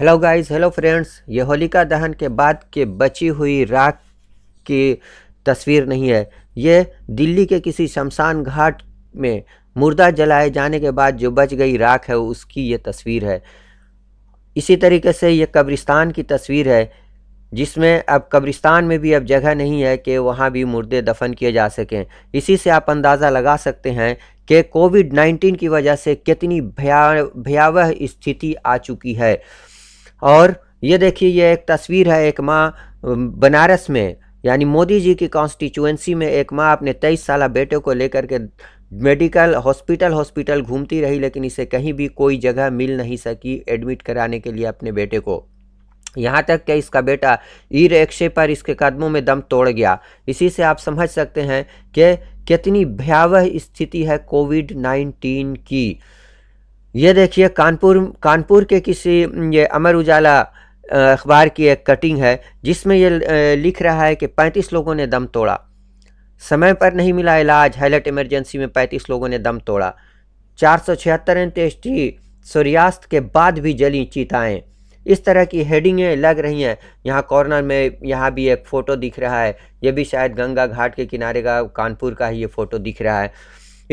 hello guys hello friends ये होलिका दहन के बाद के बची हुई राख की तस्वीर नहीं है ये दिल्ली के किसी शमशान घाट में मुर्दा जलाए जाने के बाद जो बच गई राख है उसकी ये तस्वीर है इसी तरीके से ये कब्रिस्तान की तस्वीर है जिसमें अब कब्रिस्तान में भी अब जगह नहीं है कि वहाँ भी मुर्दे दफन किए जा सकें इसी से आप अंदाज़ा लगा सकते हैं कि कोविड 19 की वजह से कितनी भया भयावह स्थिति आ चुकी है और ये देखिए ये एक तस्वीर है एक माँ बनारस में यानी मोदी जी की कॉन्स्टिट्यूएंसी में एक माँ अपने तेईस साल बेटे को लेकर के मेडिकल हॉस्पिटल हॉस्पिटल घूमती रही लेकिन इसे कहीं भी कोई जगह मिल नहीं सकी एडमिट कराने के लिए अपने बेटे को यहाँ तक कि इसका बेटा ई रिक्शे पर इसके कदमों में दम तोड़ गया इसी से आप समझ सकते हैं कि कितनी भयावह स्थिति है कोविड नाइन्टीन की ये देखिए कानपुर कानपुर के किसी ये अमर उजाला अखबार की एक कटिंग है जिसमें ये लिख रहा है कि 35 लोगों ने दम तोड़ा समय पर नहीं मिला इलाज हाईलाइट इमरजेंसी में 35 लोगों ने दम तोड़ा चार सौ छिहत्तर अंत्येष्टि सूर्यास्त के बाद भी जली चीताएं इस तरह की हेडिंगें लग रही हैं यहाँ कॉर्नर में यहाँ भी एक फ़ोटो दिख रहा है ये भी शायद गंगा घाट के किनारे का कानपुर का ही ये फ़ोटो दिख रहा है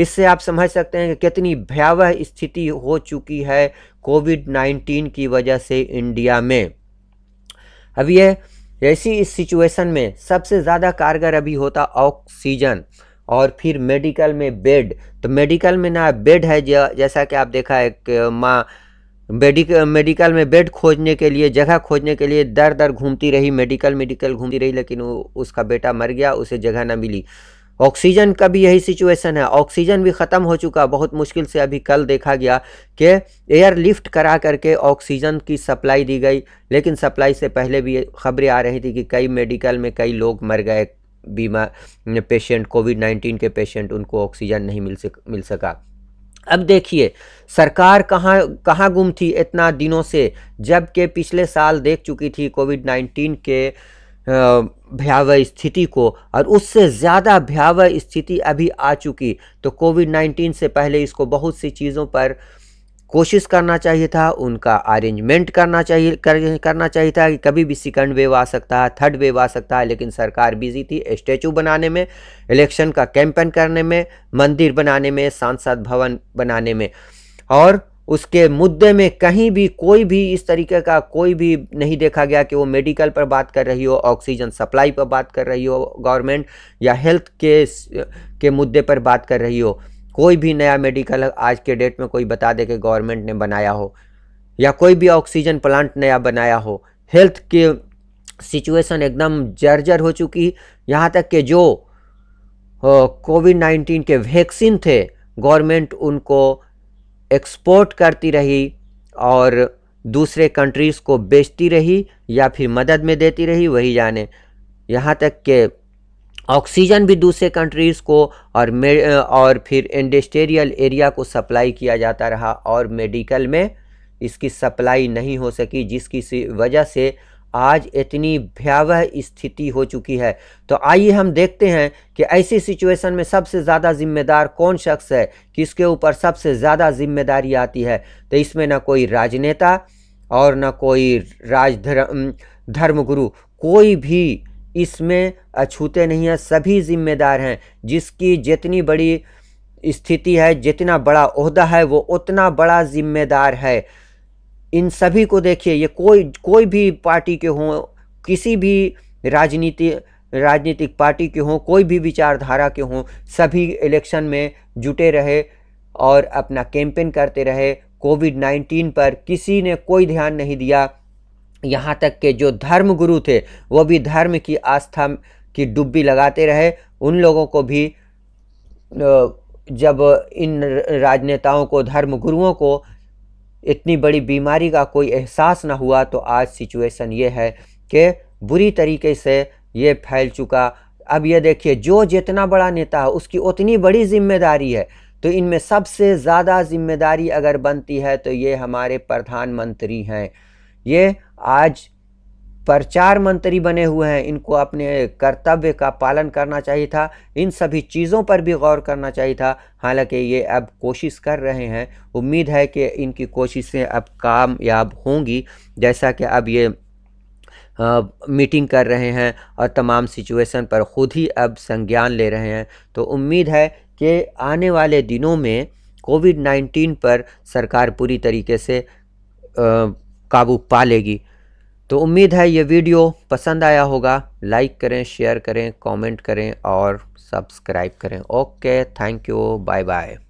इससे आप समझ सकते हैं कि कितनी भयावह स्थिति हो चुकी है कोविड नाइन्टीन की वजह से इंडिया में अब ये ऐसी इस सिचुएशन में सबसे ज़्यादा कारगर अभी होता ऑक्सीजन और फिर मेडिकल में बेड तो मेडिकल में ना बेड है जैसा कि आप देखा कि माँ मेडिकल मेडिकल में बेड खोजने के लिए जगह खोजने के लिए दर दर घूमती रही मेडिकल मेडिकल घूमती रही लेकिन उसका बेटा मर गया उसे जगह ना मिली ऑक्सीजन का भी यही सिचुएशन है ऑक्सीजन भी ख़त्म हो चुका बहुत मुश्किल से अभी कल देखा गया कि एयर लिफ्ट करा करके ऑक्सीजन की सप्लाई दी गई लेकिन सप्लाई से पहले भी खबरें आ रही थी कि कई मेडिकल में कई लोग मर गए बीमा पेशेंट कोविड नाइन्टीन के पेशेंट उनको ऑक्सीजन नहीं मिल सक मिल सका अब देखिए सरकार कहाँ कहाँ गुम थी इतना दिनों से जबकि पिछले साल देख चुकी थी कोविड नाइन्टीन के भयावह स्थिति को और उससे ज़्यादा भयावह स्थिति अभी आ चुकी तो कोविड 19 से पहले इसको बहुत सी चीज़ों पर कोशिश करना चाहिए था उनका अरेंजमेंट करना चाहिए कर, करना चाहिए था कि कभी भी सेकंड वेव आ सकता है थर्ड वेव आ सकता है लेकिन सरकार बिजी थी स्टैचू बनाने में इलेक्शन का कैंपेन करने में मंदिर बनाने में सांसद भवन बनाने में और उसके मुद्दे में कहीं भी कोई भी इस तरीके का कोई भी नहीं देखा गया कि वो मेडिकल पर बात कर रही हो ऑक्सीजन सप्लाई पर बात कर रही हो गवर्नमेंट या हेल्थ के के मुद्दे पर बात कर रही हो कोई भी नया मेडिकल आज के डेट में कोई बता दे कि गवर्नमेंट ने बनाया हो या कोई भी ऑक्सीजन प्लांट नया बनाया हो हेल्थ के सिचुएशन एकदम जर्जर हो चुकी यहाँ तक कि जो कोविड नाइन्टीन के वैक्सीन थे गवर्नमेंट उनको एक्सपोर्ट करती रही और दूसरे कंट्रीज़ को बेचती रही या फिर मदद में देती रही वही जाने यहाँ तक के ऑक्सीजन भी दूसरे कंट्रीज़ को और और फिर इंडस्ट्रियल एरिया को सप्लाई किया जाता रहा और मेडिकल में इसकी सप्लाई नहीं हो सकी जिसकी वजह से आज इतनी भयावह स्थिति हो चुकी है तो आइए हम देखते हैं कि ऐसी सिचुएशन में सबसे ज़्यादा जिम्मेदार कौन शख्स है किसके ऊपर सबसे ज़्यादा जिम्मेदारी आती है तो इसमें ना कोई राजनेता और ना कोई राजधर्म धर्मगुरु कोई भी इसमें अछूते नहीं हैं सभी जिम्मेदार हैं जिसकी जितनी बड़ी स्थिति है जितना बड़ा अहदा है वो उतना बड़ा जिम्मेदार है इन सभी को देखिए ये कोई कोई भी पार्टी के हों किसी भी राजनीति राजनीतिक पार्टी के हों कोई भी विचारधारा के हों सभी इलेक्शन में जुटे रहे और अपना कैंपेन करते रहे कोविड नाइन्टीन पर किसी ने कोई ध्यान नहीं दिया यहाँ तक के जो धर्म गुरु थे वो भी धर्म की आस्था की डुब्बी लगाते रहे उन लोगों को भी जब इन राजनेताओं को धर्म गुरुओं को इतनी बड़ी बीमारी का कोई एहसास ना हुआ तो आज सिचुएशन ये है कि बुरी तरीके से ये फैल चुका अब ये देखिए जो जितना बड़ा नेता है उसकी उतनी बड़ी जिम्मेदारी है तो इनमें सबसे ज़्यादा जिम्मेदारी अगर बनती है तो ये हमारे प्रधानमंत्री हैं ये आज प्रचार मंत्री बने हुए हैं इनको अपने कर्तव्य का पालन करना चाहिए था इन सभी चीज़ों पर भी गौर करना चाहिए था हालांकि ये अब कोशिश कर रहे हैं उम्मीद है कि इनकी कोशिशें अब कामयाब होंगी जैसा कि अब ये आ, मीटिंग कर रहे हैं और तमाम सिचुएशन पर खुद ही अब संज्ञान ले रहे हैं तो उम्मीद है कि आने वाले दिनों में कोविड नाइन्टीन पर सरकार पूरी तरीके से काबू पा लेगी तो उम्मीद है ये वीडियो पसंद आया होगा लाइक करें शेयर करें कमेंट करें और सब्सक्राइब करें okay thank you bye bye